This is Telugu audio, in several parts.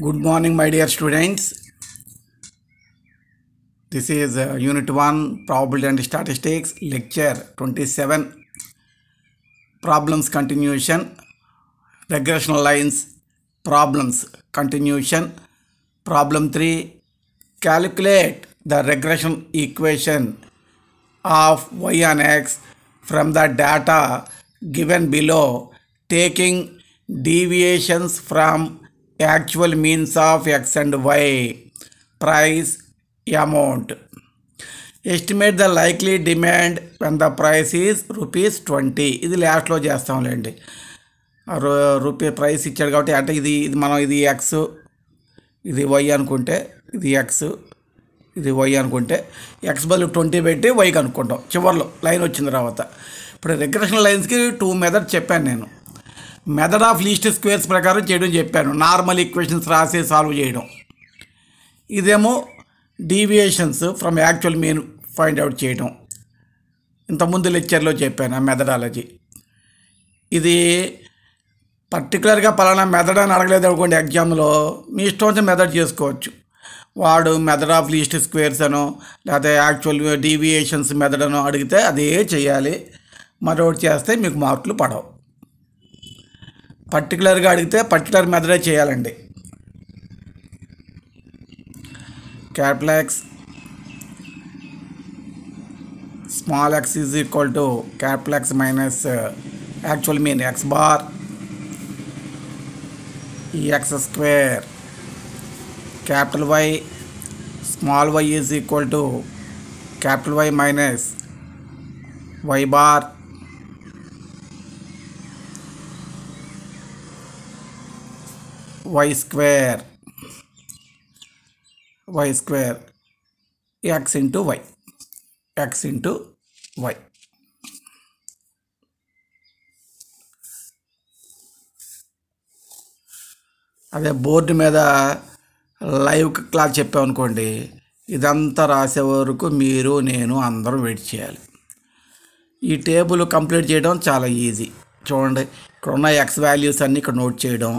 good morning my dear students this is uh, unit 1 probability and statistics lecture 27 problems continuation Regression lines problems continuation problem 3 calculate the regression equation of y and x from the data given below taking deviations from actual means of X and Y price amount estimate the likely demand when the price is rupees twenty ఇది లాస్ట్లో చేస్తాంలేండి రూపీ ప్రైస్ ఇచ్చాడు కాబట్టి అంటే ఇది ఇది మనం ఇది ఎక్స్ ఇది వై అనుకుంటే ఇది ఎక్స్ ఇది వై అనుకుంటే ఎక్స్ బదులు ట్వంటీ పెట్టి వై కనుక్కుంటాం చివరిలో లైన్ వచ్చిన తర్వాత ఇప్పుడు రిగ్రెషన్ లైన్స్కి టూ మెథడ్ చెప్పాను నేను మెథడ్ ఆఫ్ లీస్ట్ స్క్వేర్స్ ప్రకారం చేయడం చెప్పాను నార్మల్ ఈక్వేషన్స్ రాసి సాల్వ్ చేయడం ఇదేమో deviations from actual mean find out చేయడం ఇంతకుముందు లెక్చర్లో చెప్పాను ఆ మెథడాలజీ ఇది పర్టికులర్గా పలానా మెథడ్ అని అడగలేదు అనుకోండి ఎగ్జామ్లో మీ ఇష్టం వచ్చిన మెథడ్ చేసుకోవచ్చు వాడు మెథడ్ ఆఫ్ లీస్ట్ స్క్వేర్స్ అనో లేకపోతే యాక్చువల్ డీవియేషన్స్ మెథడ్ అనో అడిగితే అదే చేయాలి మరొకటి చేస్తే మీకు మార్కులు పడవు పర్టికులర్గా అడిగితే పర్టికులర్ మెథడే చేయాలండి capital X small X is equal to capital X minus uh, actual mean X bar ఈ X square capital Y small Y is equal to capital Y minus why bar Y square Y square X into Y X into Y అదే బోర్డు మీద లైవ్ క్లాస్ చెప్పామనుకోండి ఇదంతా రాసే వరకు మీరు నేను అందరం వెయిట్ చేయాలి ఈ టేబుల్ కంప్లీట్ చేయడం చాలా ఈజీ చూడండి ఇక్కడ ఉన్న ఎక్స్ వాల్యూస్ అన్నీ ఇక్కడ నోట్ చేయడం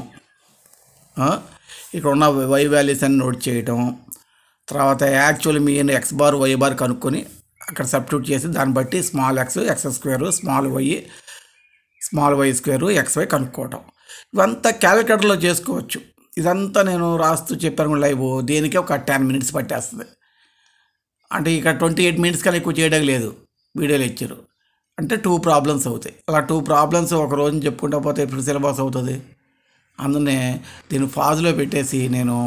ఇక్కడ ఉన్న వై వాల్యూస్ అన్ని నోట్ చేయటం తర్వాత actual mean X bar Y bar కనుక్కొని అక్కడ సబ్స్టిట్యూట్ చేసి దాన్ని బట్టి small X X square small Y small Y square X Y కనుక్కోవటం ఇవంతా క్యాలిక్యులేటర్లో చేసుకోవచ్చు ఇదంతా నేను రాస్తూ చెప్పాను లైవ్ దేనికే ఒక టెన్ మినిట్స్ పట్టేస్తుంది అంటే ఇక్కడ ట్వంటీ ఎయిట్ మినిట్స్ కానీ ఎక్కువ చేయడం లేదు వీడియో లెక్చరు అంటే టూ ప్రాబ్లమ్స్ అవుతాయి అలా టూ ప్రాబ్లమ్స్ ఒక రోజు చెప్పుకుంటా పోతే ఇప్పుడు సిలబస్ అవుతుంది అందునే దీన్ని ఫాజ్లో పెట్టేసి నేను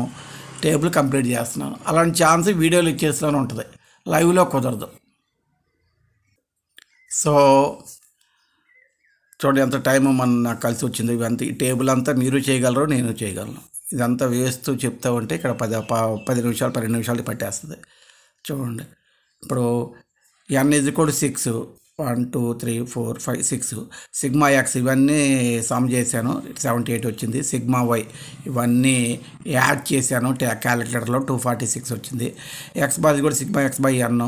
టేబుల్ కంప్లీట్ చేస్తున్నాను అలాంటి ఛాన్స్ వీడియోలు ఇచ్చేస్తూనే ఉంటుంది లైవ్లో కుదరదు సో చూడండి ఎంత టైం మన నాకు కలిసి వచ్చింది ఇవంతా ఈ టేబుల్ అంతా మీరు చేయగలరు నేను చేయగలను ఇదంతా వేస్తూ చెప్తా ఉంటే ఇక్కడ పది పది నిమిషాలు పన్నెండు నిమిషాలు పట్టేస్తుంది చూడండి ఇప్పుడు ఎన్ ఇది కూడా six one two three four five six sigma X ఇవన్నీ సమ్ చేశాను సెవెంటీ ఎయిట్ వచ్చింది సిగ్మా వై ఇవన్నీ యాడ్ చేశాను క్యాలిక్యులేటర్లో టూ ఫార్టీ సిక్స్ వచ్చింది ఎక్స్ బార్ కూడా sigma X by N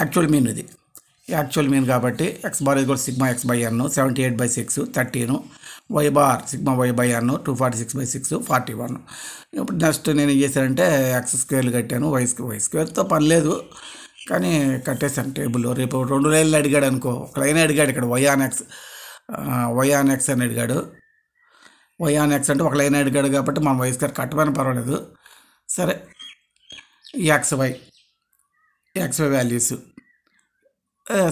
actual mean ఇది యాక్చువల్ మీన్ కాబట్టి ఎక్స్ బార్ కూడా sigma X by N seventy eight by six thirteen Y bar sigma why by N two forty six by six forty one ఇప్పుడు నెక్స్ట్ నేను ఏం చేశానంటే ఎక్స్ స్క్వేర్లు కట్టాను వై స్క్వేర్ వై స్క్వేర్తో పని లేదు కానీ కట్టేశాను టేబుల్ రేపు రెండు నెలలు అడిగాడు అనుకో ఒక లైన్ అడిగాడు ఇక్కడ వయానెక్స్ వయానెక్స్ అని అడిగాడు వయానెక్స్ అంటే ఒక లైన్ అడిగాడు కాబట్టి మా వయసు గారు కట్టమని పర్వాలేదు సరే X Y X Y values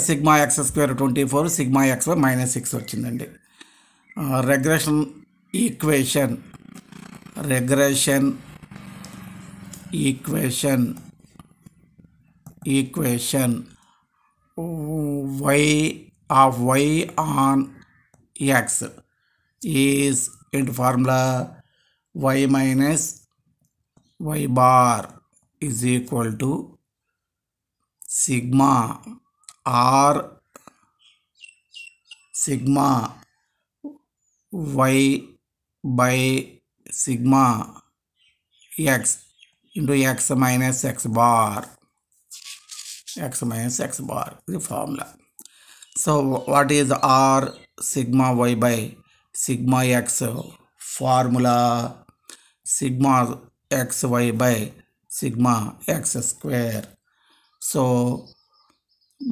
sigma X square twenty four sigma X why minus six వచ్చిందండి regression equation regression equation equation y of y on x is into formula y minus y bar is equal to sigma r sigma y by sigma x into x minus x bar x minus x bar the formula so what is r sigma y by sigma x formula sigma xy by sigma x square so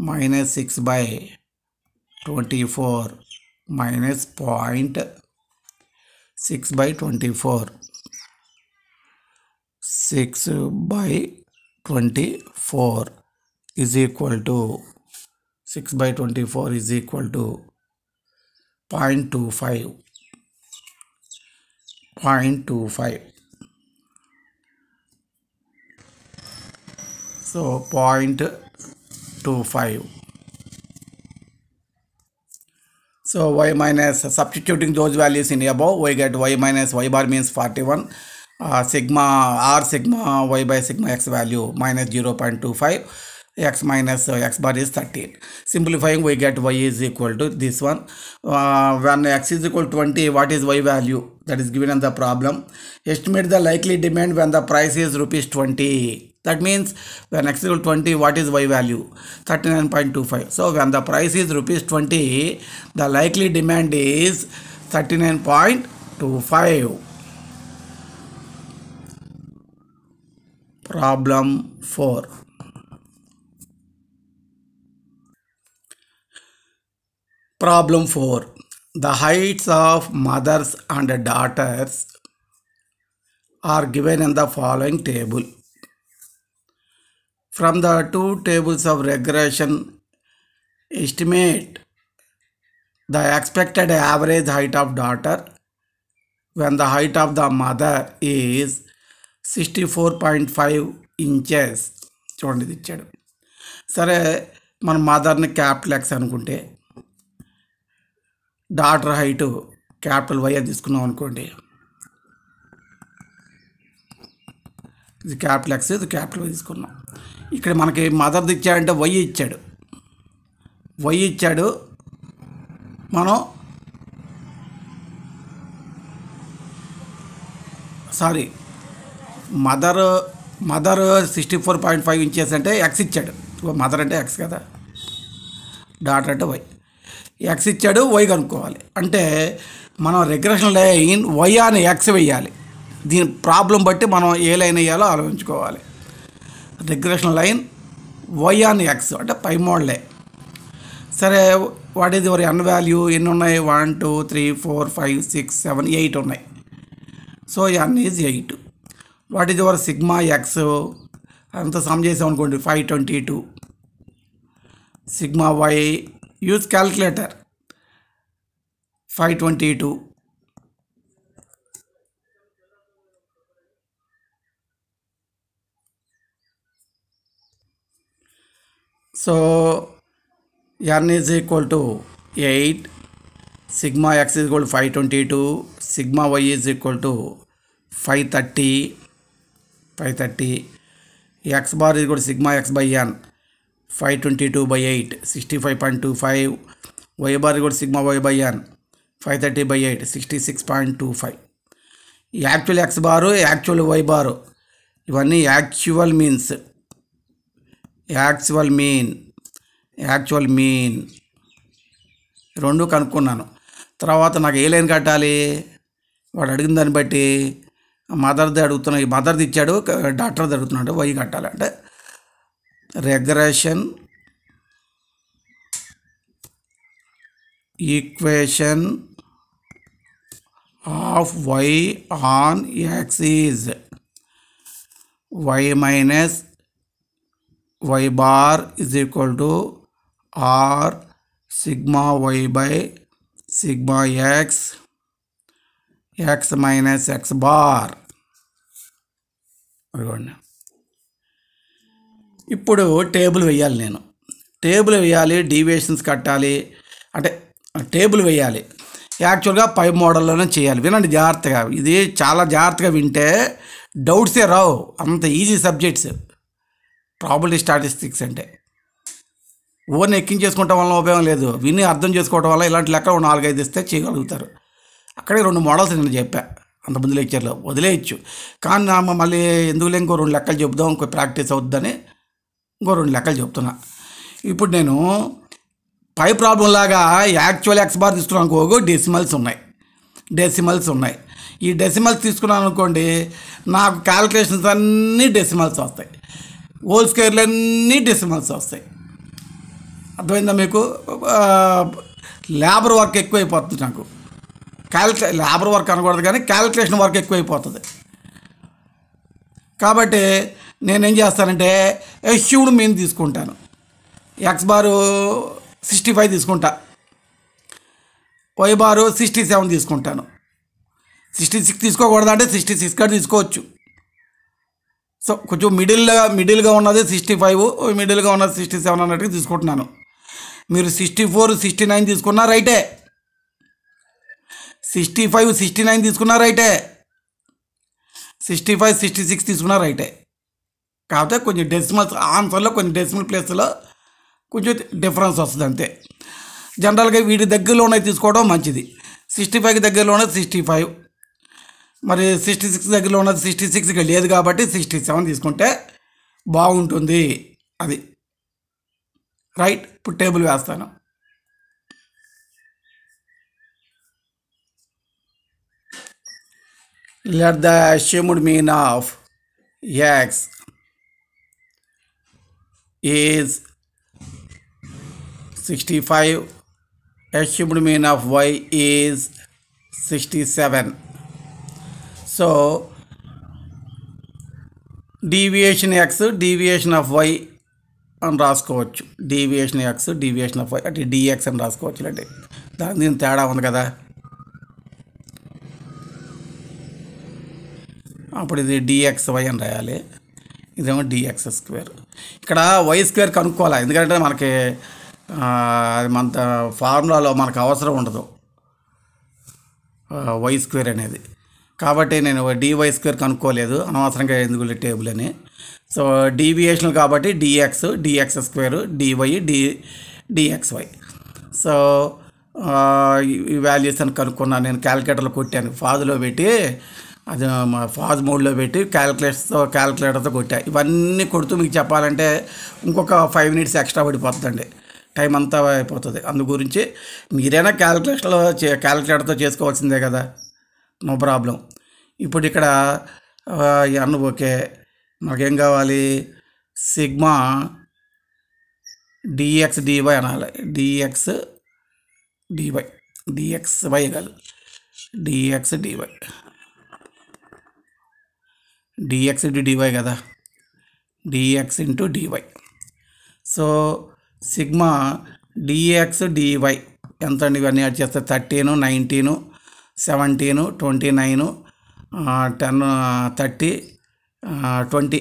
minus 6 by 24 minus point 6 by 24 6 by 24 is equal to 6 by 24 is equal to 0.25 0.25 so 0.25 so y minus substituting those values in above we get y minus y bar means 41 uh, sigma r sigma y by sigma x value minus 0 0.25 x minus uh, x bar is 13 simplifying we get y is equal to this one uh, when x is equal to 20 what is y value that is given in the problem estimate the likely demand when the price is rupees 20 that means when x is equal 20 what is y value 39.25 so when the price is rupees 20 the likely demand is 39.25 problem 4 problem four the heights of mothers and daughters are given in the following table from the two tables of regulation estimate the expected average height of daughter when the height of the mother is sixty four point five inches చూడండి ఇచ్చాడు సరే మన మదర్ని క్యాపిటల్ ఎక్స్ అనుకుంటే డాటర్ హైట్ క్యాపిటల్ వైఆర్ తీసుకున్నాం అనుకోండి ఇది క్యాపిటల్ ఎక్స్ ఇది క్యాపిటల్ వై తీసుకున్నాం ఇక్కడ మనకి మదర్ది ఇచ్చాడంటే వై ఇచ్చాడు వై ఇచ్చాడు మనం sorry mother mother sixty four point five inches అంటే ఎక్స్ ఇచ్చాడు మదర్ అంటే ఎక్స్ కదా డాటర్ అంటే వై ఎక్స్ ఇచ్చాడు వై కనుక్కోవాలి అంటే మనం రిగ్రెషన్ లైన్ వై అని ఎక్స్ వేయాలి దీని ప్రాబ్లం బట్టి మనం ఏ లైన్ వేయాలో ఆలోచించుకోవాలి రిగ్రెషన్ లైన్ వై అని ఎక్స్ అంటే పై మోడలే సరే what is your N value ఎన్ని ఉన్నాయి one two three four five six seven eight ఉన్నాయి so N is eight what is your sigma X అంత సమ్ చేసాం అనుకోండి five twenty two sigma Y use calculator 522 so yarn is equal to 8 sigma x is equal to 522 sigma y is equal to 530 530 x bar is equal to sigma x by n five twenty two by eight sixty five point two five Y bar కూడా sigma why by N five thirty by eight sixty six point two five actual X bar actual Y bar ఇవన్నీ actual means actual mean actual mean రెండు కనుక్కున్నాను తర్వాత నాకు ఏ లైన్ కట్టాలి వాడు అడిగిన దాన్ని బట్టి మదర్ది అడుగుతున్నా మదర్ది ఇచ్చాడు డాక్టర్ది అడుగుతున్నాడు వై కట్టాలంటే regression equation of y on axis y minus y bar is equal to r sigma y by sigma x x minus x bar. Everyone. ఇప్పుడు టేబుల్ వేయాలి నేను టేబుల్ వేయాలి డీవియేషన్స్ కట్టాలి అంటే టేబుల్ వేయాలి యాక్చువల్గా పై మోడల్లోనే చేయాలి వినండి జాగ్రత్తగా ఇది చాలా జాగ్రత్తగా వింటే డౌట్సే రావు అంత ఈజీ సబ్జెక్ట్స్ ప్రాబిలిటీ స్టాటిస్టిక్స్ అంటే ఓవర్ని ఎక్కించేసుకోవటం వల్ల ఉపయోగం లేదు విని అర్థం చేసుకోవటం వల్ల ఇలాంటి లెక్కలు నాలుగైదు ఇస్తే చేయగలుగుతారు అక్కడే రెండు మోడల్స్ నేను చెప్పా ముందు లెక్చర్లో వదిలేయచ్చు కానీ మళ్ళీ ఎందుకులే ఇంకో రెండు లెక్కలు చెబుదాం ఇంకో ప్రాక్టీస్ అవుద్దని ఇంకో రెండు లెక్కలు చెప్తున్నా ఇప్పుడు నేను పై ప్రాబ్లం లాగా యాక్చువల్ ఎక్స్ బార్ తీసుకున్నాను అనుకో డెసిమల్స్ ఉన్నాయి డెసిమల్స్ ఉన్నాయి ఈ డెసిమల్స్ తీసుకున్నాను అనుకోండి నాకు క్యాలిక్యులేషన్స్ అన్నీ డెసిమల్స్ వస్తాయి హోల్ స్క్వేర్లు అన్నీ డెసిమల్స్ వస్తాయి అర్థమైందా మీకు లేబర్ వర్క్ ఎక్కువైపోతుంది నాకు క్యాలిక్యు లేబర్ వర్క్ అనకూడదు కానీ క్యాలిక్యులేషన్ వర్క్ ఎక్కువైపోతుంది కాబట్టి నేనేం చేస్తానంటే శివుడు మెయిన్ తీసుకుంటాను ఎక్స్ బారు సిక్స్టీ ఫైవ్ తీసుకుంటా వై బారు సిక్స్టీ సెవెన్ తీసుకుంటాను సిక్స్టీ సిక్స్ తీసుకోకూడదు అంటే సిక్స్టీ సిక్స్ కూడా తీసుకోవచ్చు సో కొంచెం మిడిల్గా మిడిల్గా ఉన్నది సిక్స్టీ ఫైవ్ మిడిల్గా ఉన్నది సిక్స్టీ సెవెన్ అన్నట్టుగా తీసుకుంటున్నాను మీరు సిక్స్టీ ఫోర్ సిక్స్టీ నైన్ తీసుకున్నా రైటే సిక్స్టీ ఫైవ్ సిక్స్టీ నైన్ తీసుకున్నా రైటే సిక్స్టీ ఫైవ్ సిక్స్టీ సిక్స్ తీసుకున్నా రైటే కాకపోతే కొంచెం డెసిమల్స్ ఆన్సర్లో కొంచెం డెసిమల్ ప్లేస్లో కొంచెం డిఫరెన్స్ వస్తుంది అంతే జనరల్గా వీటి దగ్గరలోనే తీసుకోవడం మంచిది సిక్స్టీ ఫైవ్కి దగ్గరలోనే సిక్స్టీ ఫైవ్ మరి సిక్స్టీ సిక్స్ దగ్గరలో ఉన్నది సిక్స్టీ సిక్స్కి లేదు కాబట్టి సిక్స్టీ సెవెన్ తీసుకుంటే బాగుంటుంది అది రైట్ ఇప్పుడు టేబుల్ వేస్తాను let the assumed mean of X is 65 assumed mean of y is 67 so deviation X deviation of Y అని రాసుకోవచ్చు deviation X deviation of Y అంటే డిఎక్స్ అని రాసుకోవచ్చు అంటే దాని దీని తేడా ఉంది కదా అప్పుడు ఇది డిఎక్స్ వై అని రాయాలి ఇదేమో డిఎక్స్ స్క్వేర్ ఇక్కడ వై స్క్వేర్ కనుక్కోవాలి ఎందుకంటే మనకి అది మన ఫార్ములాలో మనకు అవసరం ఉండదు వై స్క్వేర్ అనేది కాబట్టి నేను డివై స్క్వేర్ కనుక్కోలేదు అనవసరంగా ఎందుకు టేబుల్ అని సో డీవియేషన్ కాబట్టి dx dx square dy D dx y so ఈ వాల్యూస్ అని కనుక్కున్నాను నేను క్యాలిక్యులేటర్లో కొట్టాను ఫాదులో పెట్టి అది ఫాజ్ మోడ్లో పెట్టి క్యాలిక్యులేటర్తో క్యాలిక్యులేటర్తో కొట్టా ఇవన్నీ కొడుతూ మీకు చెప్పాలంటే ఇంకొక ఫైవ్ మినిట్స్ ఎక్స్ట్రా పడిపోతుందండి టైం అంతా అయిపోతుంది అందు గురించి మీరైనా క్యాలిక్యులేషన్లో క్యాలిక్యులేటర్తో చేసుకోవాల్సిందే కదా నో ప్రాబ్లం ఇప్పుడు ఇక్కడ అన్ను ఓకే మాకేం కావాలి సిగ్మా డిఎక్స్ డివై అనాలి డిఎక్స్ డివై డిఎక్స్ వై కాదు dx dy dx into dy కదా dx into dy so sigma dx dy ఎంత అండి ఇవన్నీ యాడ్ చేస్తే thirteen nineteen seventeen twenty nine ten thirty twenty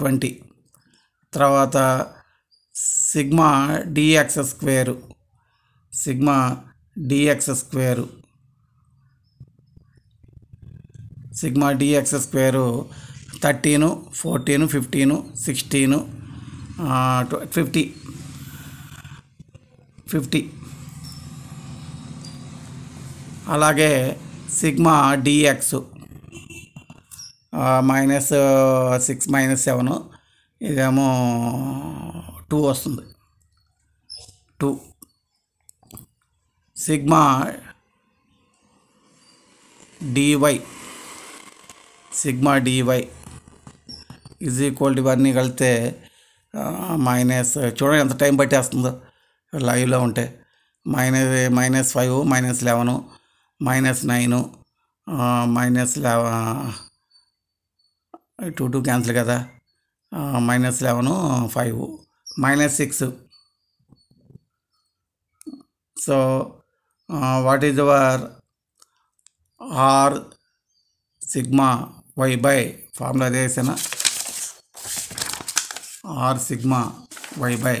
twenty తర్వాత sigma dx square sigma dx square sigma dx square thirteen fourteen fifteen sixteen fifty fifty అలాగే sigma dx minus six minus seven ఇదేమో టూ వస్తుంది two sigma dy sigma DY is equal ఇవన్నీ కలితే మైనస్ చూడండి ఎంత టైం పట్టేస్తుందో లైవ్లో ఉంటే minus minus five minus eleven minus nine minus eleven two two cancel కదా minus eleven five minus six so what is our R sigma why by formula చేసిన R sigma why by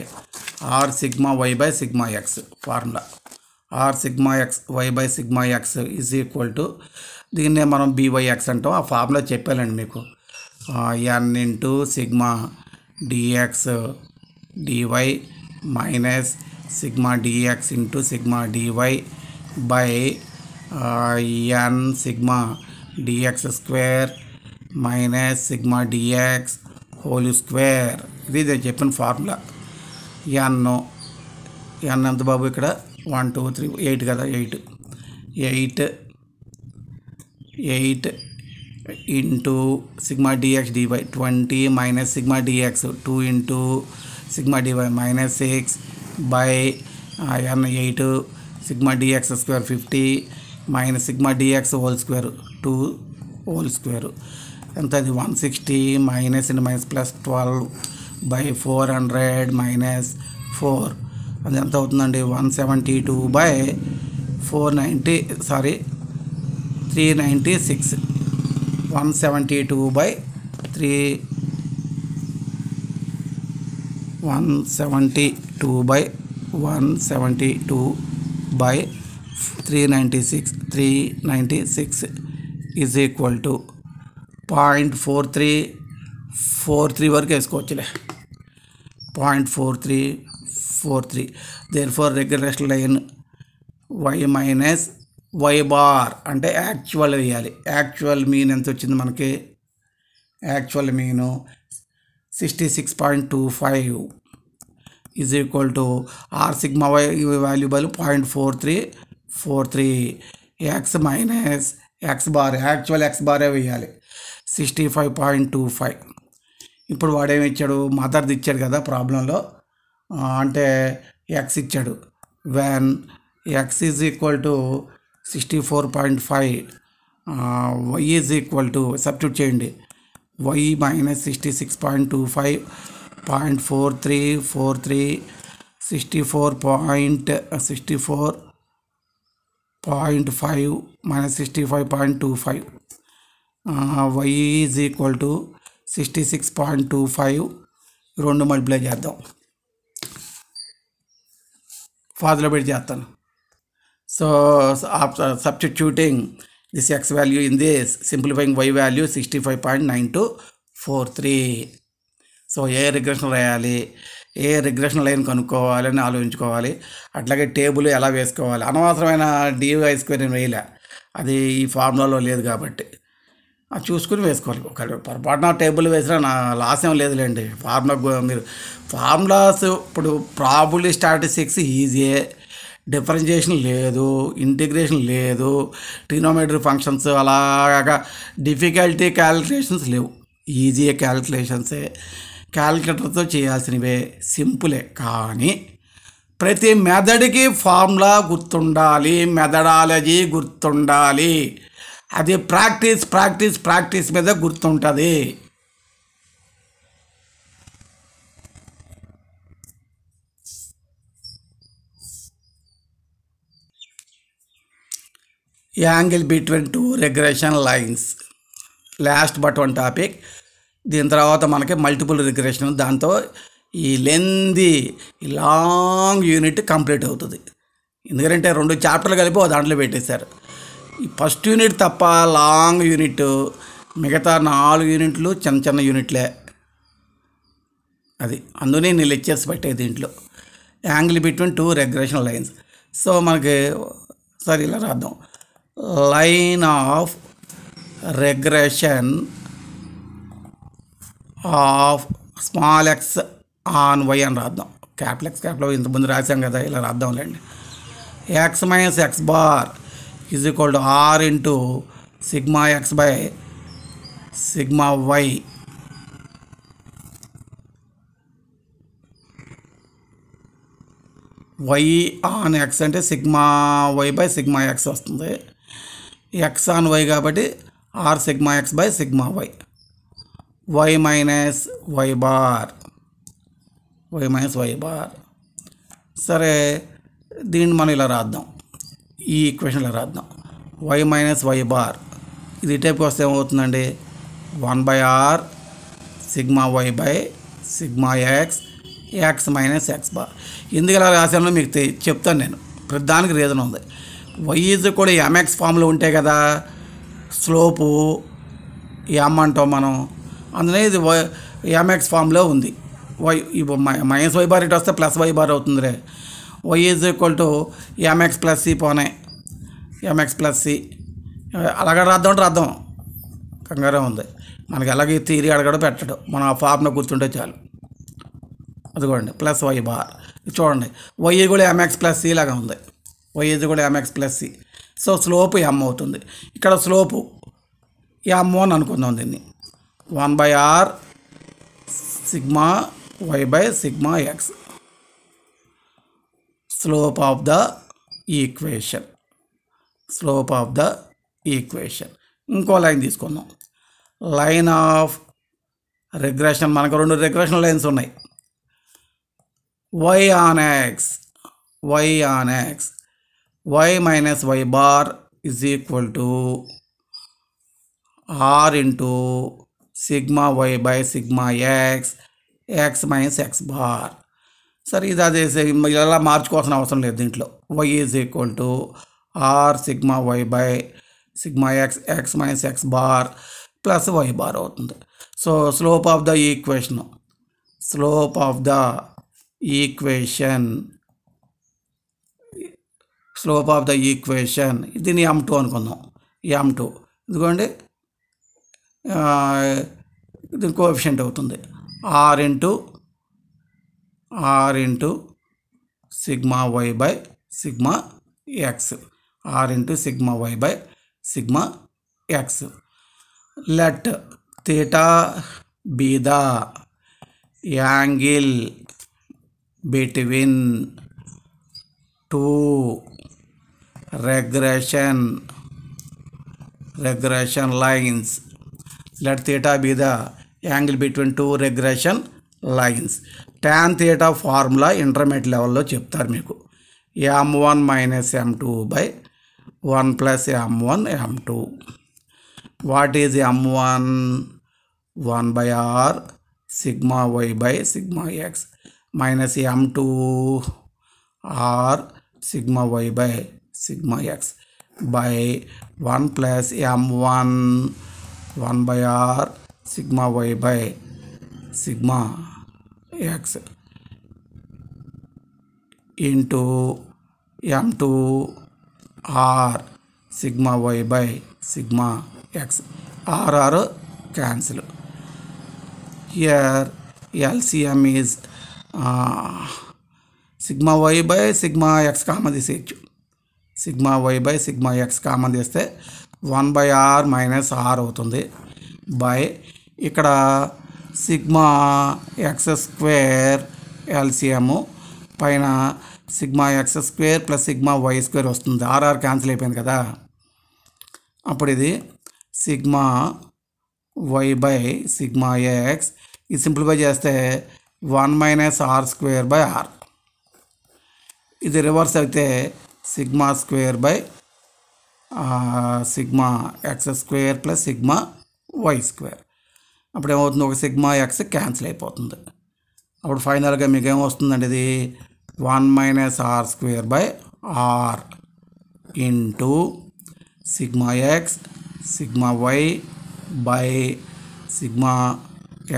are sigma why by sigma X formula R sigma X Y by sigma X is equal to దీన్నే మనం బీవైఎక్స్ అంటాం ఆ ఫార్ములా చెప్పాలండి మీకు ఎన్ into sigma dx dy minus sigma dx into sigma dy by n sigma dx square minus sigma dx whole square ఇది నేను చెప్పిన ఫార్ములా ఎన్ ఎన్ ఎంత బాబు ఇక్కడ వన్ టూ త్రీ ఎయిట్ కదా eight eight eight into sigma dx dy twenty minus sigma dx two into sigma dy minus six by n eight sigma dx square fifty minus sigma dx whole square two whole square ఎంత అది one sixty minus in minus plus twelve by four hundred minus four అది ఎంత అవుతుందండి one seventy two by four ninety sorry three ninety six one seventy two by three one seventy two by one seventy two by three ninety six three ninety six is equal to point four three four three వరకు వేసుకోవచ్చులే point four three four three there four regular line y minus why bar అంటే యాక్చువల్ వేయాలి యాక్చువల్ మీన్ ఎంత వచ్చింది మనకి actual mean sixty six point two five is equal to r sigma y valuable point four three four three x minus x bar actual x బారే వేయాలి sixty five point two five ఇప్పుడు వాడేమి ఇచ్చాడు మదర్ది ఇచ్చాడు కదా ప్రాబ్లంలో అంటే ఎక్స్ ఇచ్చాడు వ్యాన్ x is equal to sixty four point five y is equal to substitute చేయండి y minus sixty six point two five point four three four three sixty four point sixty four point five minus sixty five point two five y is equal to sixty six point two five రెండు మల్టిప్లై చేద్దాం ఫాదర్లో పెట్టి చేస్తాను so substituting this x value in this simplifying y value sixty five point nine two four three so ఏ రిగ్రెషన్ రాయాలి ఏ రిగ్రెషన్ లైన్ కనుక్కోవాలని ఆలోచించుకోవాలి అట్లాగే టేబుల్ ఎలా వేసుకోవాలి అనవసరమైన డివై స్క్వేర్ నేను వేయలే అది ఈ ఫార్ములాలో లేదు కాబట్టి చూసుకుని వేసుకోవాలి ఒకవేళ పొరపాటున టేబుల్ వేసినా నా లాస్ ఏం లేదులేండి ఫార్ములా మీరు ఫార్ములాస్ ఇప్పుడు ప్రాబులి స్టాటిస్టిక్స్ ఈజీయే డిఫరెన్షియేషన్ లేదు ఇంటిగ్రేషన్ లేదు ట్రినోమెట్రీ ఫంక్షన్స్ అలాగా డిఫికల్టీ క్యాలిక్యులేషన్స్ లేవు ఈజీ క్యాలిక్యులేషన్సే క్యాలిక్యులేటర్తో చేయాల్సినవే సింపులే కానీ ప్రతి మెథడ్కి ఫార్ములా గుర్తుండాలి మెథడాలజీ గుర్తుండాలి అది ప్రాక్టీస్ ప్రాక్టీస్ ప్రాక్టీస్ మీద గుర్తుంటుంది angle between two regression lines last but one topic దీని తర్వాత మనకి మల్టిపుల్ రిగ్రెషన్ దాంతో ఈ లెంది లాంగ్ యూనిట్ కంప్లీట్ అవుతుంది ఎందుకంటే రెండు చాప్టర్లు కలిపి ఓ దాంట్లో పెట్టేశారు ఈ ఫస్ట్ యూనిట్ తప్ప లాంగ్ యూనిట్ మిగతా నాలుగు యూనిట్లు చిన్న చిన్న యూనిట్లే అది అందునే నేను లెక్చర్స్ పెట్టే దీంట్లో angle between two regression lines so మనకి సరే ఇలా రాద్దాం line of regression of small x on y అని రాద్దాం క్యాపిటల్ ఎక్స్ క్యాపిటల్ ఇంతకుముందు రాసాం కదా ఇలా రాద్దాంలేండి x minus x bar is equal to r into sigma X by sigma y y on x అంటే sigma why by sigma x వస్తుంది ఎక్స్ ఆన్ వై కాబట్టి r sigma X by sigma y y minus why bar why minus why bar సరే దీన్ని మనం ఇలా రాద్దాం ఈ ఈక్వేషన్లో రాద్దాం వై మైనస్ వై బార్ ఇది టైప్కి వస్తే ఏమవుతుందండి one by are sigma why by sigma x x minus x bar ఎందుకు ఇలా రాశానో మీకు చెప్తాను నేను ప్రతిదానికి రీజన్ ఉంది వై ఈజ్ కూడా ఎంఎక్స్ ఫామ్లో ఉంటే కదా స్లోపు ఎం అంటాం మనం అందులో ఇది వై ఎంఎక్స్ ఫామ్లో ఉంది వై ఇప్పుడు మైనస్ వై బార్ ఇటు వస్తే ప్లస్ వై బార్ అవుతుందిరే y is equal to mx plus c పోనే ఎంఎక్స్ ప్లస్ సి అలాగే రాద్దాం అంటే రాద్దాం కంగారే ఉంది మనకి ఎలాగే థీరీ అడగడం పెట్టడం మనం ఆ ఫార్మ్లో గుర్తుంటే చాలు అదిగోండి ప్లస్ వై బార్ చూడండి వై కూడా ఎంఎక్స్ ప్లస్ సి లాగా ఉంది వై కూడా mx plus c so slope m అవుతుంది ఇక్కడ స్లోపు ఎమ్ అని అనుకుందాం దీన్ని one by are sigma why by sigma x slope of the equation slope of the equation ఇంకో లైన్ తీసుకుందాం లైన్ ఆఫ్ రిగ్రెషన్ మనకు రెండు రిగ్రెషన్ లైన్స్ ఉన్నాయి y on x y on x why minus why bar is equal to r into sigma why by sigma x x minus x bar సరే ఇది అదే ఇలా మార్చుకోవాల్సిన అవసరం లేదు దీంట్లో y is equal to r sigma why by sigma x x minus x bar plus y bar అవుతుంది so slope of the equation slope of the equation slope of the equation దీన్ని ఎమ్ టూ అనుకుందాం ఎమ్ టూ ఎందుకంటే దీని కోఎఫిషియంట్ అవుతుంది r into r into sigma y by sigma x r into sigma y by sigma x let theta be the angle between two regression regression lines let theta be the angle between two regression lines tan theta formula intermediate లెవెల్లో చెప్తారు మీకు m one minus m two by one plus m one m two what is m one one by are sigma why by sigma x minus m two r sigma why by sigma X by one plus m one one by are sigma why by sigma x into m two r sigma why by sigma x r r cancel here LCM is sigma why by sigma x common తీసేయచ్చు sigma why by sigma x common తీస్తే one by r minus r అవుతుంది బై ఇక్కడ సిగ్మా ఎక్స్ స్క్వేర్ ఎల్సిఎము పైన sigma X square plus sigma y square వస్తుంది ఆర్ఆర్ క్యాన్సిల్ అయిపోయింది కదా అప్పుడు ఇది sigma why by sigma x ఇది సింప్లిఫై చేస్తే one minus r square by r ఇది రివర్స్ అయితే sigma square by sigma X square plus sigma y square అప్పుడు ఏమవుతుంది ఒక సిగ్మా ఎక్స్ క్యాన్సిల్ అయిపోతుంది అప్పుడు ఫైనల్గా మీకు ఏమొస్తుందండి ఇది one minus r square by r into sigma x sigma why by sigma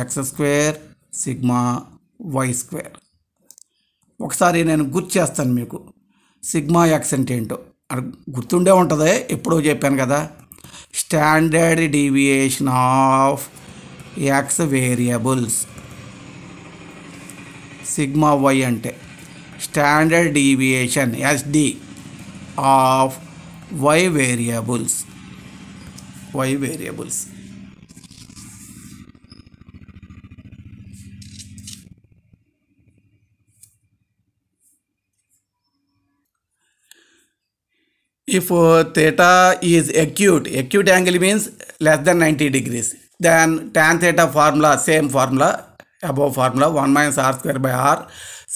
X square sigma y square ఒకసారి నేను గుర్తు చేస్తాను మీకు సిగ్మా ఎక్స్ అంటే ఏంటో అది గుర్తుండే ఉంటుంది ఎప్పుడో చెప్పాను కదా standard deviation of x variables sigma y అంటే standard deviation SD of y variables y variables if theta is acute acute angle means less then ninety degrees then tan theta formula same formula above formula one minus r square by are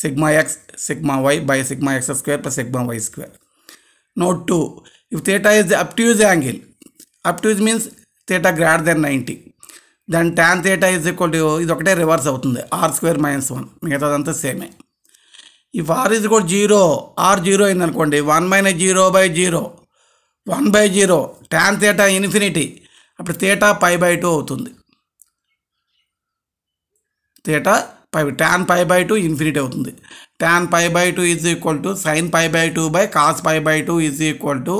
sigma x sigma why by sigma X square plus sigma y square note two if theta is the obtuse angle obtuse means theta greater than ninety దాని tan theta is equal to ఇది ఒకటే రివర్స్ అవుతుంది ఆర్ స్క్వేర్ మైనస్ వన్ మిగతాదంతా సేమే ఇఫ్ ఆర్ ఈజ్ కూడా జీరో ఆర్ జీరో అయింది అనుకోండి one minus zero by zero one by zero tan theta infinity అప్పుడు తేటా పై బై టూ అవుతుంది theta pi tan pi by two infinity అవుతుంది tan pi by two is equal to sine pi by two by cos pi by two is equal to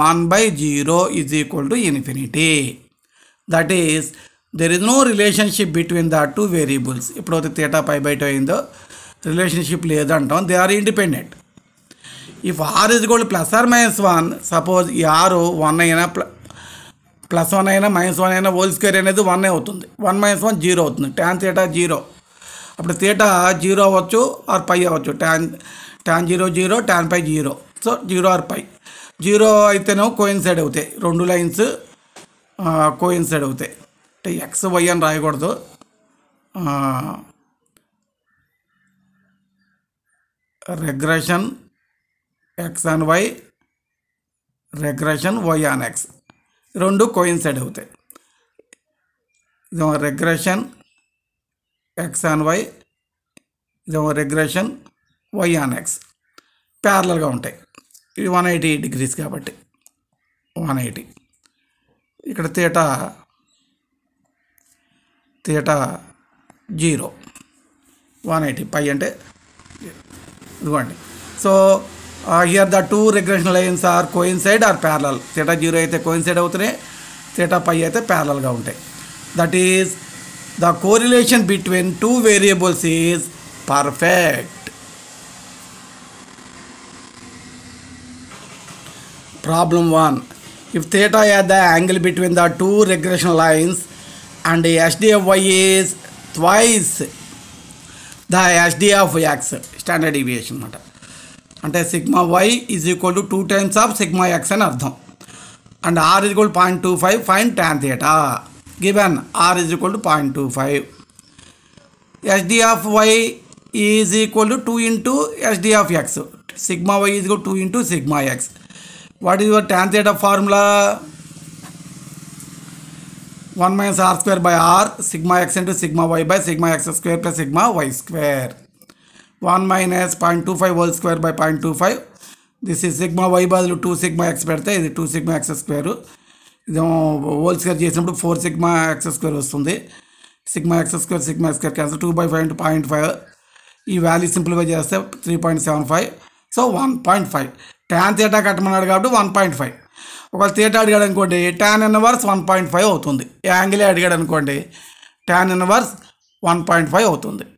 one by zero is equal to infinity that is there is no relationship between the two variables ఎప్పుడైతే తేటా పై బై టూ అయిందో రిలేషన్షిప్ లేదంటాం they are independent if r is గోల్డ్ plus or minus one suppose ఈ ఆరు వన్ అయినా ప్ల ప్లస్ వన్ అయినా మైనస్ వన్ అయినా హోల్ స్క్వేర్ అనేది వన్ అవుతుంది వన్ మైనస్ వన్ జీరో అవుతుంది ట్యాన్ తేటా జీరో అప్పుడు తేటా జీరో అవ్వచ్చు ఆర్ పై అవ్వచ్చు tan tan zero zero tan pi zero so zero or pi zero అయితేనేమో సైడ్ అవుతాయి రెండు లైన్స్ సైడ్ అవుతాయి అంటే ఎక్స్ వై అని రాయకూడదు regression x and y regression y and x రెండు కోయిన్సైడ్ అవుతాయి ఇదేమో రెగ్రెషన్ ఎక్స్ ఆన్ వై ఇదేమో రెగ్రెషన్ వై ఆన్ ఎక్స్ ప్యారలల్గా ఉంటాయి ఇది వన్ ఎయిటీ డిగ్రీస్ కాబట్టి వన్ ఎయిటీ ఇక్కడ theta theta zero one eighty pi అంటే ఇదిగోండి so here the two regression lines are coincide or parallel theta zero అయితే కోయిన్ సైడ్ అవుతున్నాయి థీటా పై అయితే ప్యారల్గా ఉంటాయి that is the correlation between two variables is perfect problem one if theta at the angle between the two regression lines and SD of y is twice the SD of x standard deviation అనమాట అంటే sigma y is equal to two times of sigma x అని అర్థం and r is equal point two five fine tan theta given r is equal to point two five SD of y is equal to two into SD of x sigma y is equal to into sigma x what is your tan theta formula one minus r square by are sigma x into sigma why by sigma X square plus sigma y square one minus point two five whole square by point two five this is sigma y బదులు టూ సిగ్మా ఎక్స్ పెడితే ఇది టూ సిగ్మా ఎక్స్ స్క్వేర్ ఇది హోల్ స్క్వేర్ చేసినప్పుడు ఫోర్ సిగ్మా ఎక్స్ స్క్వేర్ వస్తుంది sigma X square sigma X square cancel two by five into point five ఈ వాల్యూ సింప్లిఫై చేస్తే three point seven five so one point five tan theta కట్టమన్నాడు కాబట్టి వన్ పాయింట్ ఫైవ్ ఒకవేళ థియేటా అడిగాడు అనుకోండి tan inverse one point five అవుతుంది యాంగిలే అడిగాడు అనుకోండి tan inverse one point five అవుతుంది